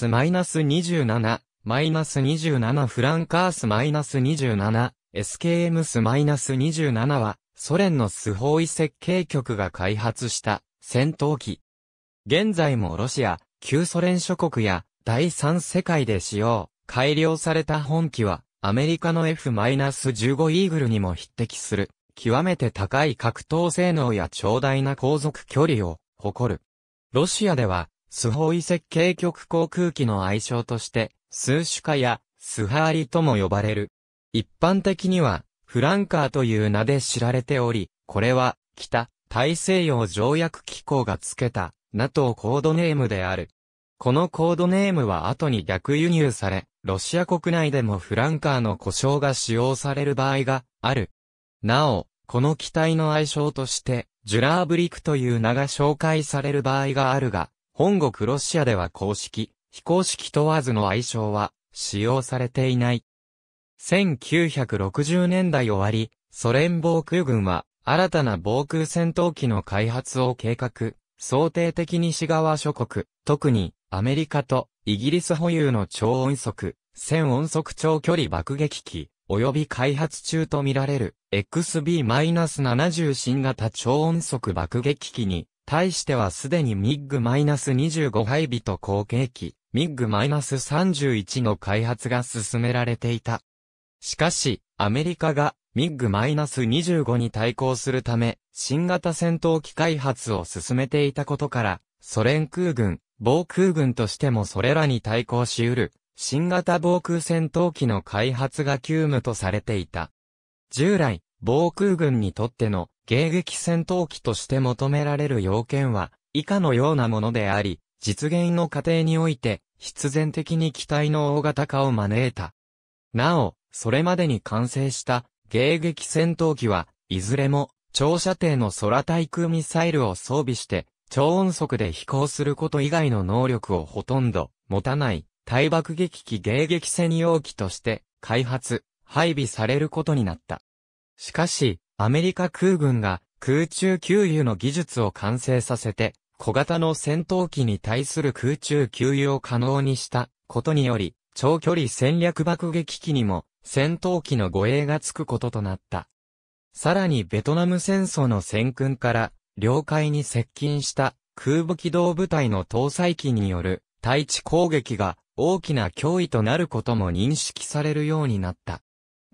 スマイナス27、マイナス27フランカースマイナス27、SKM スマイナス27は、ソ連のスホーイ設計局が開発した戦闘機。現在もロシア、旧ソ連諸国や第三世界で使用、改良された本機は、アメリカの F-15 イーグルにも匹敵する、極めて高い格闘性能や長大な航続距離を誇る。ロシアでは、スホイ設計局航空機の愛称として、スーシュカやスハーリとも呼ばれる。一般的には、フランカーという名で知られており、これは、北、大西洋条約機構が付けた、NATO コードネームである。このコードネームは後に逆輸入され、ロシア国内でもフランカーの故障が使用される場合がある。なお、この機体の愛称として、ジュラーブリクという名が紹介される場合があるが、本国ロシアでは公式、非公式問わずの愛称は使用されていない。1960年代終わり、ソ連防空軍は新たな防空戦闘機の開発を計画、想定的に西側諸国、特にアメリカとイギリス保有の超音速、1000音速長距離爆撃機、及び開発中とみられる XB-70 新型超音速爆撃機に対してはすでにミッグ -25 配備と後継機、ミッグ -31 の開発が進められていた。しかし、アメリカがミッグ -25 に対抗するため、新型戦闘機開発を進めていたことから、ソ連空軍、防空軍としてもそれらに対抗し得る、新型防空戦闘機の開発が急務とされていた。従来、防空軍にとっての迎撃戦闘機として求められる要件は、以下のようなものであり、実現の過程において、必然的に機体の大型化を招いた。なお、それまでに完成した迎撃戦闘機は、いずれも長射程の空対空ミサイルを装備して、超音速で飛行すること以外の能力をほとんど持たない、対爆撃機迎撃戦用機として開発、配備されることになった。しかし、アメリカ空軍が空中給油の技術を完成させて、小型の戦闘機に対する空中給油を可能にしたことにより、長距離戦略爆撃機にも戦闘機の護衛がつくこととなった。さらにベトナム戦争の戦訓から領海に接近した空母機動部隊の搭載機による対地攻撃が大きな脅威となることも認識されるようになった。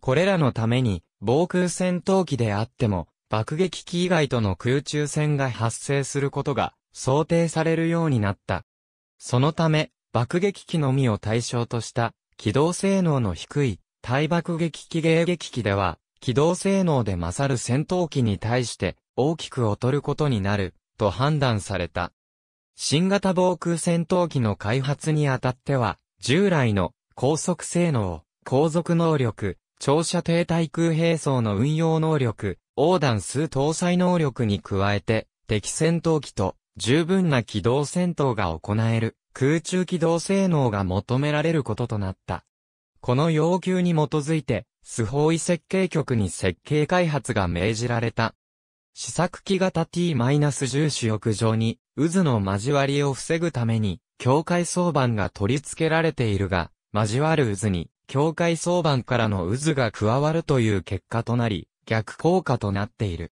これらのために防空戦闘機であっても、爆撃機以外との空中戦が発生することが想定されるようになった。そのため、爆撃機のみを対象とした機動性能の低い対爆撃機迎撃機では、機動性能で勝る戦闘機に対して大きく劣ることになると判断された。新型防空戦闘機の開発にあたっては、従来の高速性能、航続能力、長射程対空兵装の運用能力、横断数搭載能力に加えて、敵戦闘機と十分な機動戦闘が行える空中機動性能が求められることとなった。この要求に基づいて、スホーイ設計局に設計開発が命じられた。試作機型 T-10 主翼上に渦の交わりを防ぐために境界相板が取り付けられているが、交わる渦に境界相番からの渦が加わるという結果となり、逆効果となっている。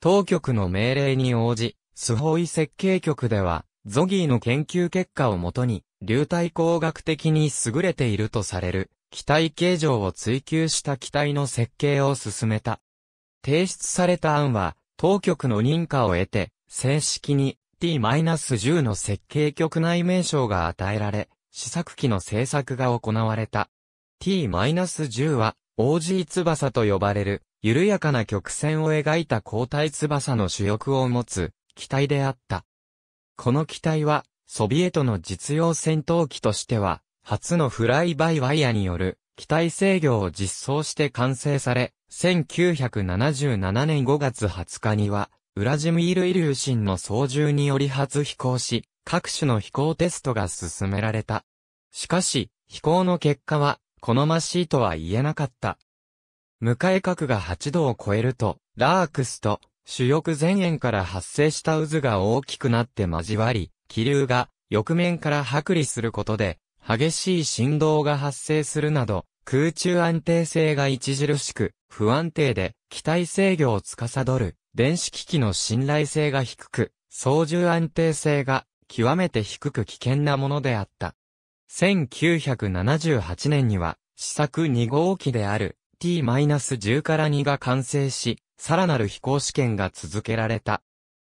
当局の命令に応じ、スホイ設計局では、ゾギーの研究結果をもとに、流体工学的に優れているとされる、機体形状を追求した機体の設計を進めた。提出された案は、当局の認可を得て、正式に T-10 の設計局内名称が与えられ、試作機の製作が行われた。t-10 は、OG 翼と呼ばれる、緩やかな曲線を描いた交代翼の主翼を持つ、機体であった。この機体は、ソビエトの実用戦闘機としては、初のフライバイワイヤによる、機体制御を実装して完成され、1977年5月20日には、ウラジミール・イリューシンの操縦により初飛行し、各種の飛行テストが進められた。しかし、飛行の結果は、好ましいとは言えなかった。向かい角が8度を超えると、ラークスと主翼前縁から発生した渦が大きくなって交わり、気流が翼面から剥離することで、激しい振動が発生するなど、空中安定性が著しく、不安定で、機体制御を司る、電子機器の信頼性が低く、操縦安定性が極めて低く危険なものであった。1978年には、試作2号機である T-10 から2が完成し、さらなる飛行試験が続けられた。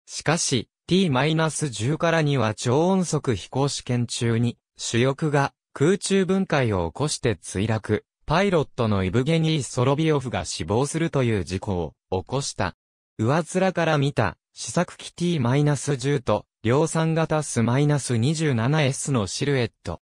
しかし、T-10 から2は超音速飛行試験中に、主翼が空中分解を起こして墜落、パイロットのイブゲニー・ソロビオフが死亡するという事故を起こした。上面から見た、試作機 T-10 と量産型 S-27S のシルエット。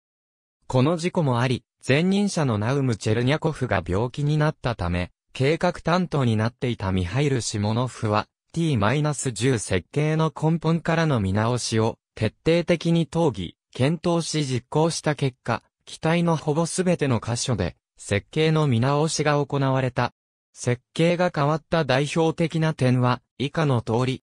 この事故もあり、前任者のナウム・チェルニャコフが病気になったため、計画担当になっていたミハイル・シモノフは、T-10 設計の根本からの見直しを徹底的に討議、検討し実行した結果、機体のほぼすべての箇所で設計の見直しが行われた。設計が変わった代表的な点は以下の通り。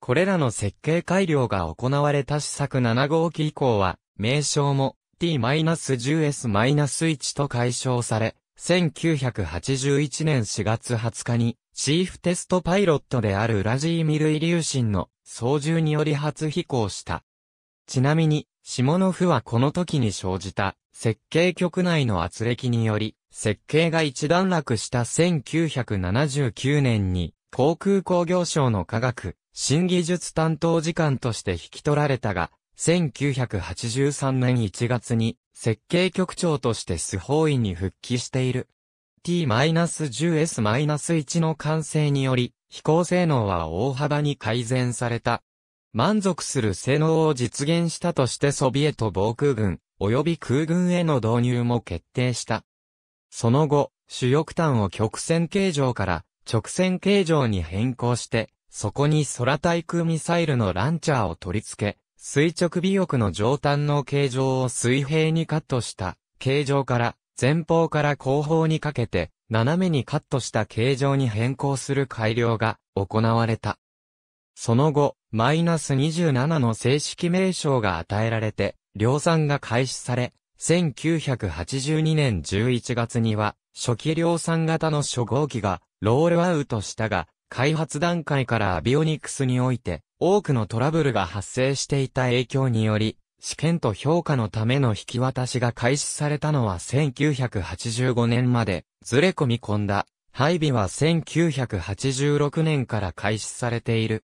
これらの設計改良が行われた試作7号機以降は、名称も t 1 0 s 1と解消され、1981年4月20日に、チーフテストパイロットであるラジーミルイリューシンの操縦により初飛行した。ちなみに、下の府はこの時に生じた、設計局内の圧力により、設計が一段落した1979年に、航空工業省の科学、新技術担当次官として引き取られたが、1983年1月に設計局長としてスホーイに復帰している。T-10S-1 の完成により、飛行性能は大幅に改善された。満足する性能を実現したとしてソビエト防空軍、及び空軍への導入も決定した。その後、主翼端を曲線形状から直線形状に変更して、そこに空対空ミサイルのランチャーを取り付け、垂直尾翼の上端の形状を水平にカットした形状から前方から後方にかけて斜めにカットした形状に変更する改良が行われた。その後、マイナス27の正式名称が与えられて、量産が開始され、1982年11月には、初期量産型の初号機がロールアウトしたが、開発段階からアビオニクスにおいて、多くのトラブルが発生していた影響により、試験と評価のための引き渡しが開始されたのは1985年まで、ずれ込み込んだ、配備は1986年から開始されている。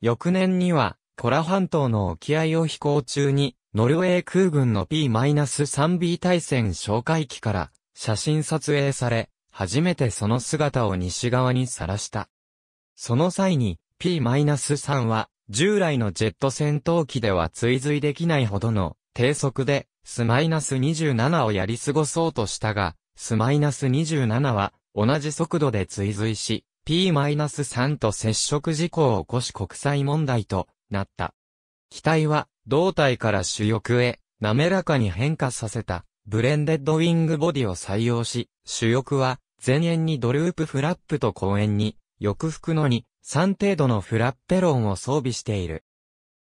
翌年には、コラ半島の沖合を飛行中に、ノルウェー空軍の P-3B 対戦哨戒機から写真撮影され、初めてその姿を西側にさらした。その際に P-3 は従来のジェット戦闘機では追随できないほどの低速でスマイナス27をやり過ごそうとしたが、スマイナス27は同じ速度で追随し、P-3 と接触事故を起こし国際問題となった。機体は胴体から主翼へ滑らかに変化させたブレンデッドウィングボディを採用し、主翼は前縁にドループフラップと後縁に、翼服のに3程度のフラッペロンを装備している。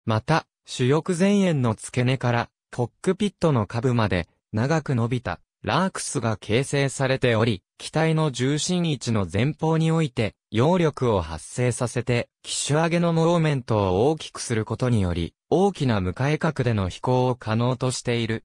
また、主翼前縁の付け根からコックピットの下部まで長く伸びたラークスが形成されており、機体の重心位置の前方において揚力を発生させて機種上げのモーメントを大きくすることにより、大きな向かい角での飛行を可能としている。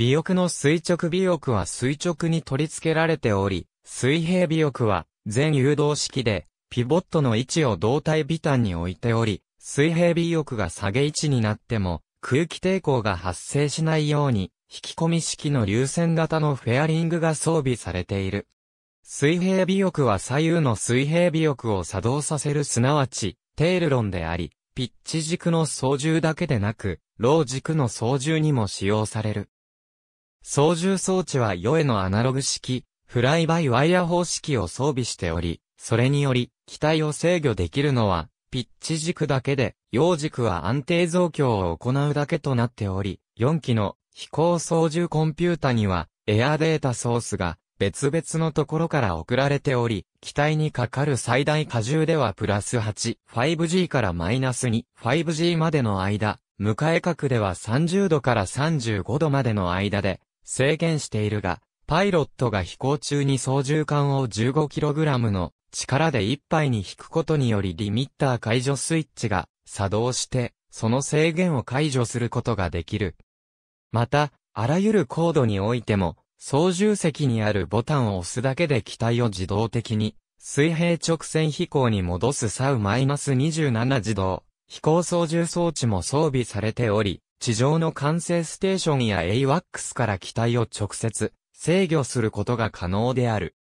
尾翼の垂直尾翼は垂直に取り付けられており、水平尾翼は全誘導式でピボットの位置を胴体微端に置いており、水平尾翼が下げ位置になっても、空気抵抗が発生しないように、引き込み式の流線型のフェアリングが装備されている。水平尾翼は左右の水平尾翼を作動させるすなわち、テールロンであり、ピッチ軸の操縦だけでなく、ロー軸の操縦にも使用される。操縦装置はヨエのアナログ式、フライバイワイヤー方式を装備しており、それにより、機体を制御できるのは、ピッチ軸だけで、用軸は安定増強を行うだけとなっており、4機の飛行操縦コンピュータには、エアデータソースが別々のところから送られており、機体にかかる最大荷重ではプラス8、5G からマイナス2、5G までの間、迎え角では30度から35度までの間で制限しているが、パイロットが飛行中に操縦桿を 15kg の力で1杯に引くことによりリミッター解除スイッチが作動して、その制限を解除することができる。また、あらゆる高度においても、操縦席にあるボタンを押すだけで機体を自動的に水平直線飛行に戻すサウ -27 自動飛行操縦装置も装備されており、地上の管制ステーションや AWACS から機体を直接制御することが可能である。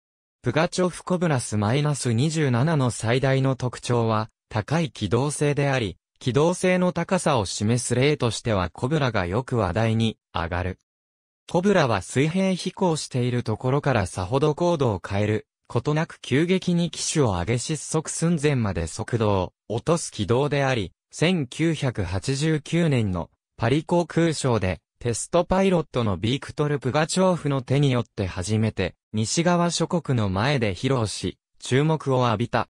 プガチョフコブラス -27 の最大の特徴は、高い機動性であり、機動性の高さを示す例としてはコブラがよく話題に上がる。コブラは水平飛行しているところからさほど高度を変える、ことなく急激に機種を上げ失速寸前まで速度を落とす軌道であり、1989年のパリ航空ショーでテストパイロットのビークトル・プガチョーフの手によって初めて、西側諸国の前で披露し、注目を浴びた。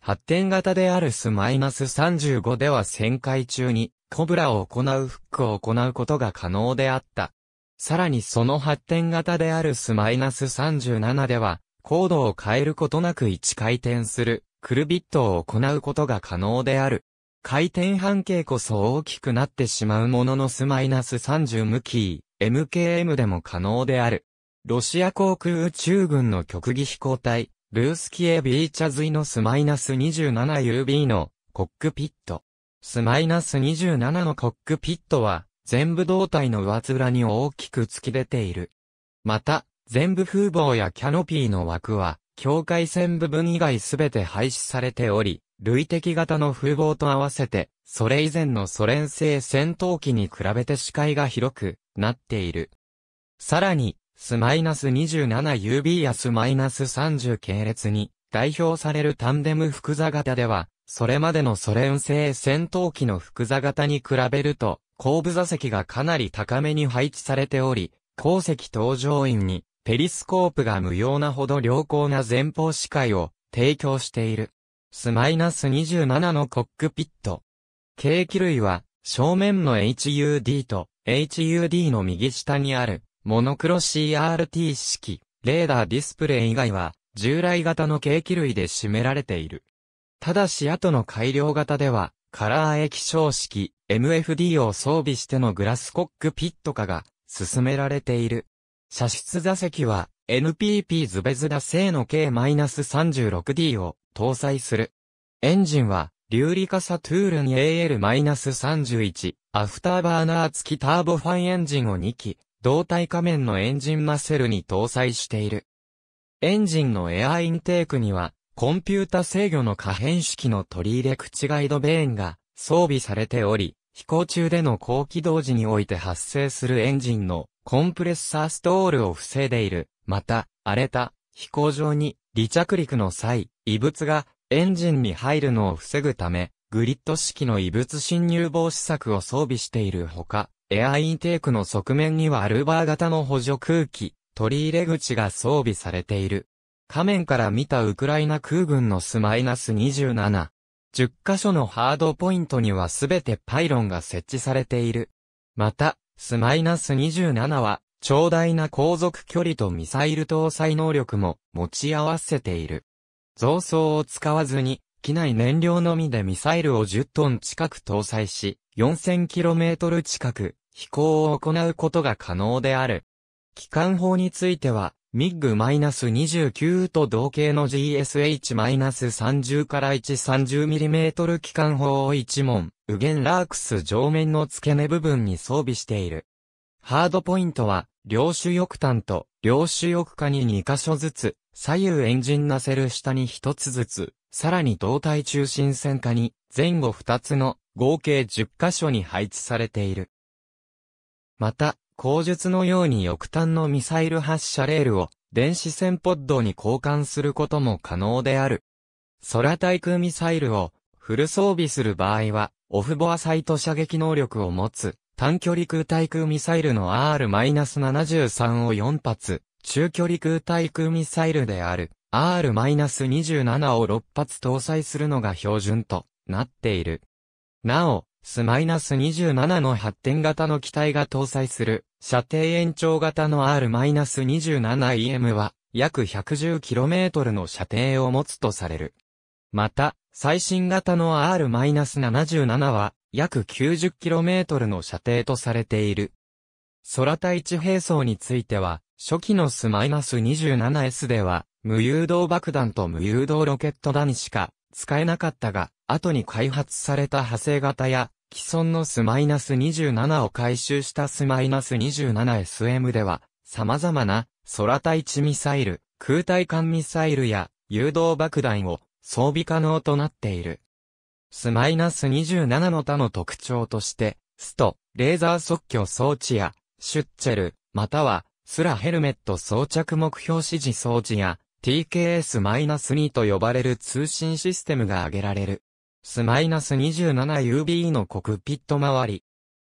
発展型であるス -35 では旋回中に、コブラを行うフックを行うことが可能であった。さらにその発展型であるス -37 では、高度を変えることなく1回転する、クルビットを行うことが可能である。回転半径こそ大きくなってしまうもののスマイナス30ムキー、MKM でも可能である。ロシア航空宇宙軍の極技飛行隊、ルースキエビーチャズイのスマイナス 27UB のコックピット。スマイナス27のコックピットは、全部胴体の上面に大きく突き出ている。また、全部風防やキャノピーの枠は、境界線部分以外すべて廃止されており、類的型の風貌と合わせて、それ以前のソ連製戦闘機に比べて視界が広くなっている。さらに、S-27UB や S-30 系列に代表されるタンデム複座型では、それまでのソ連製戦闘機の複座型に比べると、後部座席がかなり高めに配置されており、後席搭乗員にペリスコープが無用なほど良好な前方視界を提供している。ス2 7のコックピット。計器類は、正面の HUD と HUD の右下にある、モノクロ CRT 式、レーダーディスプレイ以外は、従来型の計器類で占められている。ただし後の改良型では、カラー液晶式 MFD を装備してのグラスコックピット化が進められている。射出座席は NPP ズベズダ製の K-36D を搭載する。エンジンは、リューリカサトゥールン AL-31、アフターバーナー付きターボファンエンジンを2機、胴体仮面のエンジンマセルに搭載している。エンジンのエアインテークには、コンピュータ制御の可変式の取り入れ口ガイドベーンが装備されており、飛行中での高起動時において発生するエンジンのコンプレッサーストールを防いでいる。また、荒れた飛行場に離着陸の際、異物がエンジンに入るのを防ぐため、グリッド式の異物侵入防止策を装備しているほか、エアインテークの側面にはアルバー型の補助空気、取り入れ口が装備されている。仮面から見たウクライナ空軍のスマイナス27。10箇所のハードポイントにはすべてパイロンが設置されている。また、スマイナス27は長大な航続距離とミサイル搭載能力も持ち合わせている。増装を使わずに、機内燃料のみでミサイルを10トン近く搭載し、4000km 近く飛行を行うことが可能である。機関砲については、ミッグ -29 と同型の GSH-30 から 130mm 機関砲を1門、ウゲンラークス上面の付け根部分に装備している。ハードポイントは、両主翼端と両主翼下に2箇所ずつ、左右エンジンナセル下に1つずつ、さらに胴体中心線下に前後2つの合計10箇所に配置されている。また、口述のように翼端のミサイル発射レールを電子線ポッドに交換することも可能である。空対空ミサイルをフル装備する場合は、オフボアサイト射撃能力を持つ短距離空対空ミサイルの R-73 を4発、中距離空対空ミサイルである R-27 を6発搭載するのが標準となっている。なお、S-27 の発展型の機体が搭載する射程延長型の R-27EM は約 110km の射程を持つとされる。また、最新型の R-77 は約 90km の射程とされている。空対地兵装については、初期のス -27S では、無誘導爆弾と無誘導ロケット弾しか使えなかったが、後に開発された派生型や、既存のス -27 を回収したス -27SM では、様々な空対地ミサイル、空対艦ミサイルや誘導爆弾を装備可能となっている。スマイナス2 7の他の特徴として、スト、レーザー即興装置や、シュッチェル、または、スラヘルメット装着目標指示装置や、TKS-2 と呼ばれる通信システムが挙げられる。スマイナス2 7 u b のコクピット周り。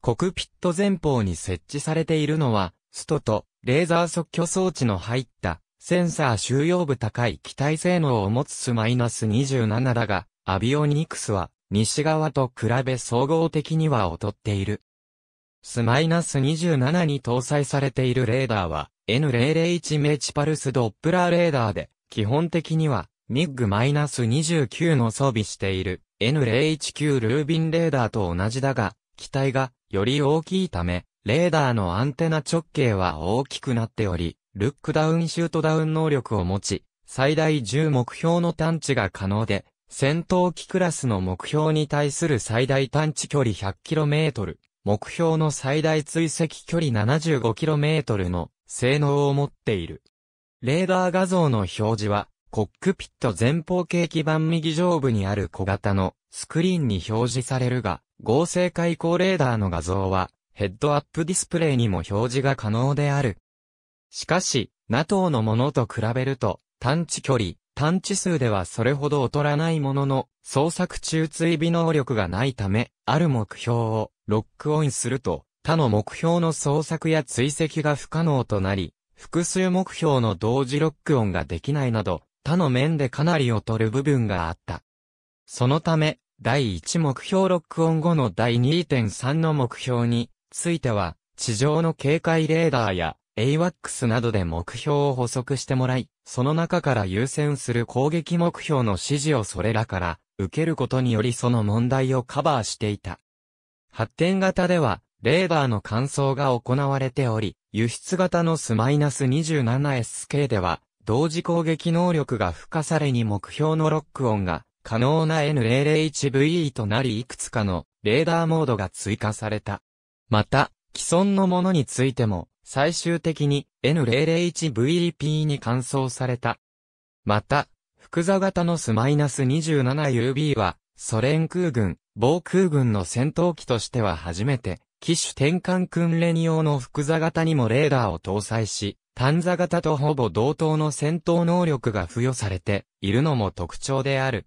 コクピット前方に設置されているのは、ストとレーザー即興装置の入ったセンサー収容部高い機体性能を持つスマイナス2 7だが、アビオニクスは、西側と比べ総合的には劣っている。スマイナス2 7に搭載されているレーダーは、N001 メチパルスドップラーレーダーで、基本的には、ミッグマイナス2 9の装備している N019 ルービンレーダーと同じだが、機体がより大きいため、レーダーのアンテナ直径は大きくなっており、ルックダウンシュートダウン能力を持ち、最大10目標の探知が可能で、戦闘機クラスの目標に対する最大探知距離 100km、目標の最大追跡距離 75km の性能を持っている。レーダー画像の表示は、コックピット前方形基板右上部にある小型のスクリーンに表示されるが、合成開口レーダーの画像は、ヘッドアップディスプレイにも表示が可能である。しかし、NATO のものと比べると、探知距離、探知数ではそれほど劣らないものの、創作中追尾能力がないため、ある目標をロックオンすると、他の目標の創作や追跡が不可能となり、複数目標の同時ロックオンができないなど、他の面でかなり劣る部分があった。そのため、第1目標ロックオン後の第2.3の目標については、地上の警戒レーダーや AWACS などで目標を補足してもらい、その中から優先する攻撃目標の指示をそれらから受けることによりその問題をカバーしていた。発展型では、レーダーの乾燥が行われており、輸出型のス -27SK では、同時攻撃能力が付加されに目標のロックオンが可能な N001VE となりいくつかのレーダーモードが追加された。また、既存のものについても最終的に N001VEP に換装された。また、複座型のス -27UB は、ソ連空軍、防空軍の戦闘機としては初めて、機種転換訓練用の複座型にもレーダーを搭載し、単座型とほぼ同等の戦闘能力が付与されているのも特徴である。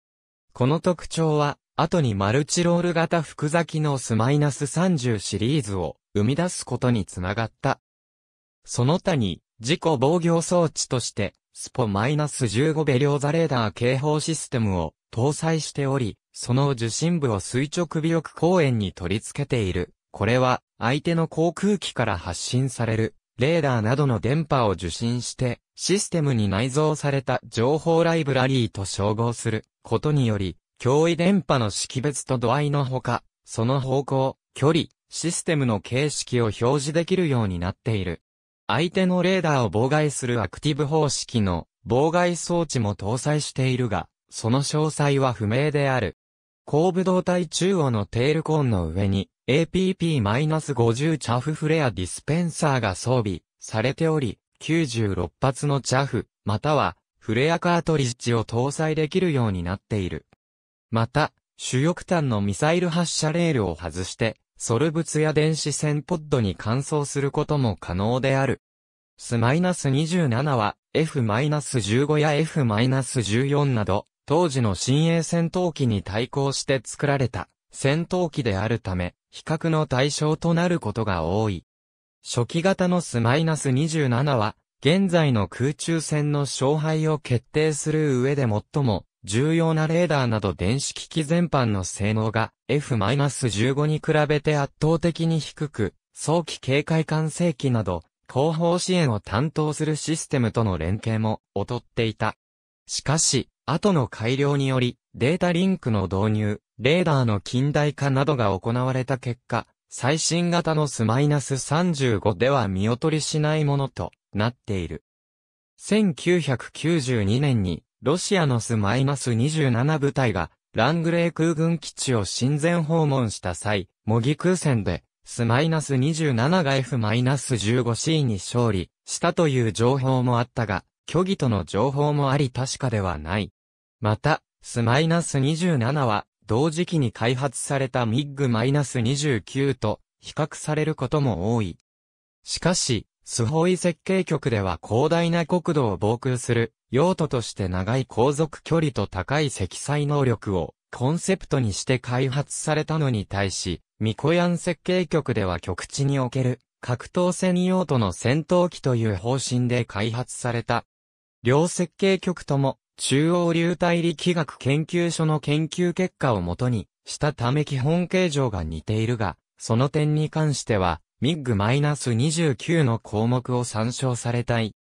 この特徴は、後にマルチロール型複座機のス -30 シリーズを生み出すことにつながった。その他に、自己防御装置として、スポ -15 ベリョーザレーダー警報システムを搭載しており、その受信部を垂直尾翼公園に取り付けている。これは、相手の航空機から発信される、レーダーなどの電波を受信して、システムに内蔵された情報ライブラリーと照合することにより、脅威電波の識別と度合いのほか、その方向、距離、システムの形式を表示できるようになっている。相手のレーダーを妨害するアクティブ方式の妨害装置も搭載しているが、その詳細は不明である。後部胴体中央のテールコーンの上に APP-50 チャフフレアディスペンサーが装備されており、96発のチャフ、またはフレアカートリッジを搭載できるようになっている。また、主翼端のミサイル発射レールを外して、ソル物や電子線ポッドに換装することも可能である。ス2 7は F-15 や F-14 など、当時の新鋭戦闘機に対抗して作られた戦闘機であるため、比較の対象となることが多い。初期型のスマイナス27は、現在の空中戦の勝敗を決定する上で最も重要なレーダーなど電子機器全般の性能が F-15 に比べて圧倒的に低く、早期警戒管制機など、後方支援を担当するシステムとの連携も劣っていた。しかし、後の改良により、データリンクの導入、レーダーの近代化などが行われた結果、最新型のスマイナス35では見劣りしないものとなっている。1992年にロシアのスマイナス -27 部隊が、ラングレー空軍基地を親善訪問した際、模擬空戦で、スマイナス -27 が F-15C に勝利したという情報もあったが、虚偽との情報もあり確かではない。また、ス -27 は、同時期に開発されたミッグ -29 と比較されることも多い。しかし、スホイ設計局では広大な国土を防空する、用途として長い航続距離と高い積載能力をコンセプトにして開発されたのに対し、ミコヤン設計局では局地における格闘専用途の戦闘機という方針で開発された。両設計局とも中央流体力学研究所の研究結果をもとにしたため基本形状が似ているが、その点に関してはミッグ -29 の項目を参照されたい。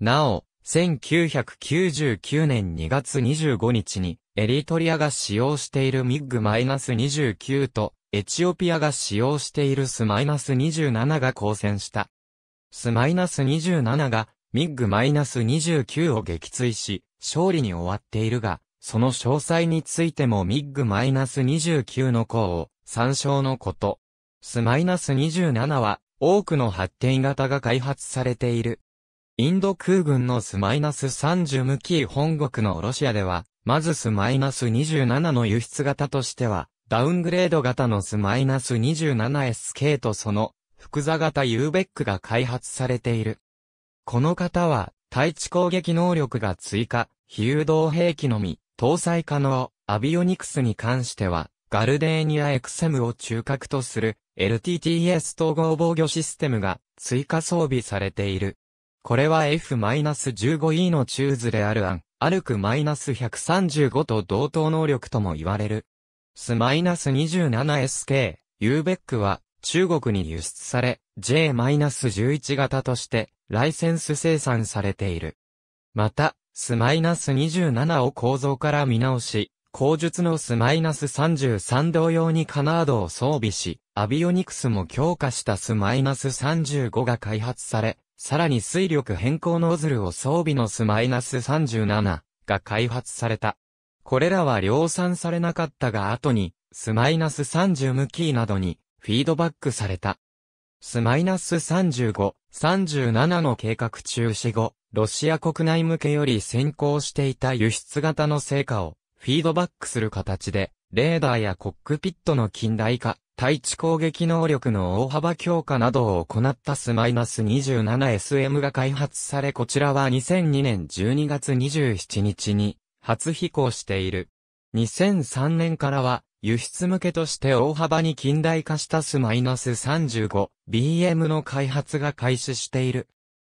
なお、1999年2月25日に、エリトリアが使用しているミッグ -29 と、エチオピアが使用しているス -27 が交戦した。ス -27 が、ミッグ -29 を撃墜し、勝利に終わっているが、その詳細についてもミッグ -29 の項を参照のこと。ス2 7は、多くの発展型が開発されている。インド空軍のスマイナス30無機本国のロシアでは、まずスマイナス27の輸出型としては、ダウングレード型のスマイナス 27SK とその、複座型 UBEC が開発されている。この型は、対地攻撃能力が追加、非誘導兵器のみ、搭載可能、アビオニクスに関しては、ガルデーニアエクセムを中核とする、LTTS 統合防御システムが追加装備されている。これは F-15E のチューズである案、アルク -135 と同等能力とも言われる。S-27SK、UBEC は中国に輸出され、J-11 型としてライセンス生産されている。また、S-27 を構造から見直し、後述のスマイナス33同様にカナードを装備し、アビオニクスも強化したスマイナス35が開発され、さらに水力変更ノズルを装備のスマイナス37が開発された。これらは量産されなかったが後に、スマイナス30ムキーなどにフィードバックされた。スマイナス35、37の計画中止後、ロシア国内向けより先行していた輸出型の成果をフィードバックする形で、レーダーやコックピットの近代化、対地攻撃能力の大幅強化などを行ったスマイナス -27SM が開発されこちらは2002年12月27日に初飛行している。2003年からは輸出向けとして大幅に近代化したス -35BM の開発が開始している。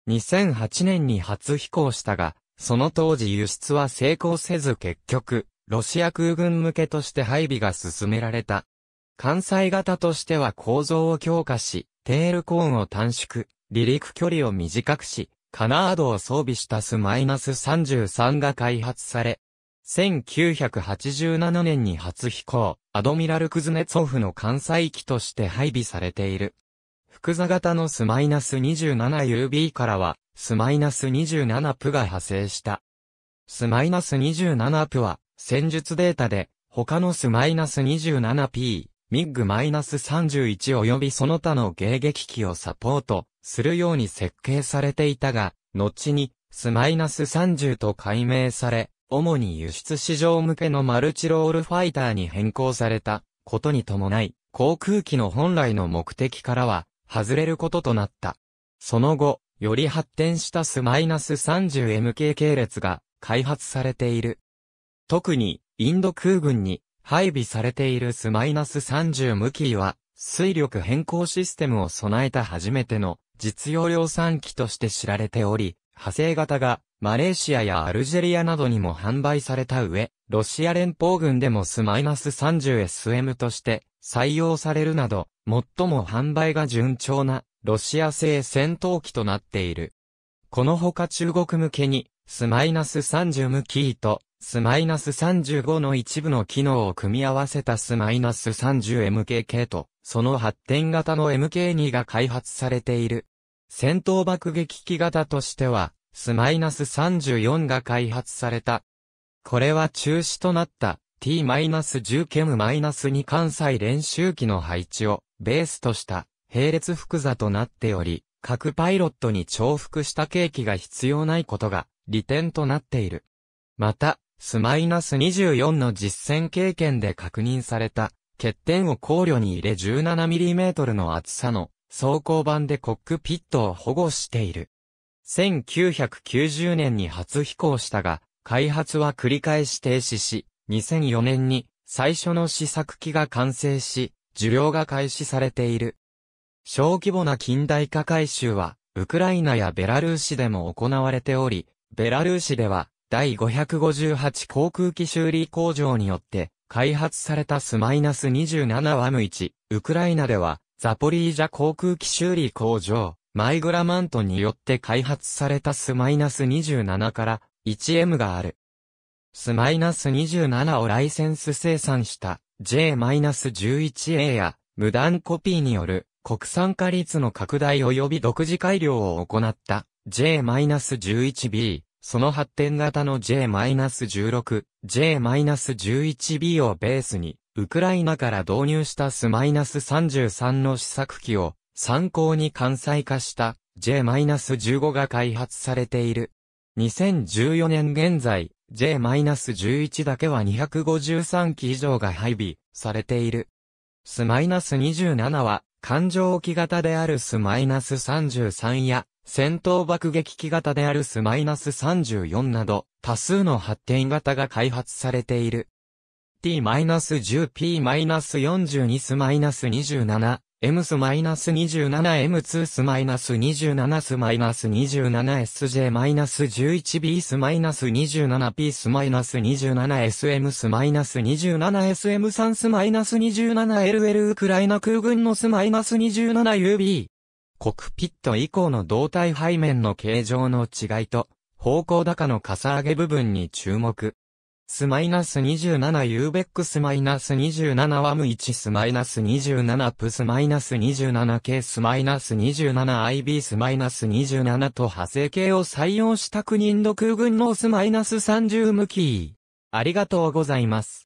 2008年に初飛行したが、その当時輸出は成功せず結局、ロシア空軍向けとして配備が進められた。関西型としては構造を強化し、テールコーンを短縮、離陸距離を短くし、カナードを装備したス -33 が開発され、1987年に初飛行、アドミラル・クズネツォフの関西機として配備されている。複座型のス -27UB からは、ス -27 プが派生した。ス -27 プは、戦術データで、他のス -27p、ミッグ -31 及びその他の迎撃機をサポートするように設計されていたが、後にス -30 と改名され、主に輸出市場向けのマルチロールファイターに変更されたことに伴い、航空機の本来の目的からは外れることとなった。その後、より発展したス -30MK 系列が開発されている。特に、インド空軍に配備されているスマイナス -30 無機は、水力変更システムを備えた初めての実用量産機として知られており、派生型がマレーシアやアルジェリアなどにも販売された上、ロシア連邦軍でもスマイナス -30SM として採用されるなど、最も販売が順調なロシア製戦闘機となっている。このほか中国向けにスマイナス -30 無キーとスマイナス3 5の一部の機能を組み合わせたスマイナス3 0 m k k と、その発展型の MK2 が開発されている。戦闘爆撃機型としては、スマイナス3 4が開発された。これは中止となった T-10 ケム -2 関西練習機の配置をベースとした並列複座となっており、各パイロットに重複した契機が必要ないことが利点となっている。また、スマイナス24の実戦経験で確認された、欠点を考慮に入れ 17mm の厚さの装甲版でコックピットを保護している。1990年に初飛行したが、開発は繰り返し停止し、2004年に最初の試作機が完成し、受領が開始されている。小規模な近代化改修は、ウクライナやベラルーシでも行われており、ベラルーシでは、第558航空機修理工場によって開発されたス -27 ワム1、ウクライナではザポリージャ航空機修理工場、マイグラマントによって開発されたス -27 から 1M がある。ス -27 をライセンス生産した J-11A や無断コピーによる国産化率の拡大及び独自改良を行った J-11B、その発展型の J-16、J-11B をベースに、ウクライナから導入したス -33 の試作機を参考に関西化した J-15 が開発されている。2014年現在、J-11 だけは253機以上が配備されている。ス -27 は、環状機型であるス -33 や戦闘爆撃機型であるス -34 など、多数の発展型が開発されている。T-10、P-42 ス -27、M ス -27、M2 ス -27 ス -27SJ 11 B ス -27 P スス -27 SM ス -27 SM3 ス -27 LL ウクライナ空軍のス -27 UB。コクピット以降の胴体背面の形状の違いと、方向高のかさ上げ部分に注目。スマイナス27ユーベックスマイナス27ワム1スマイナス27プスマイナス 27K スマイナス 27IB スマイナス27と派生系を採用した国インド空軍のスマイナス30向き。ありがとうございます。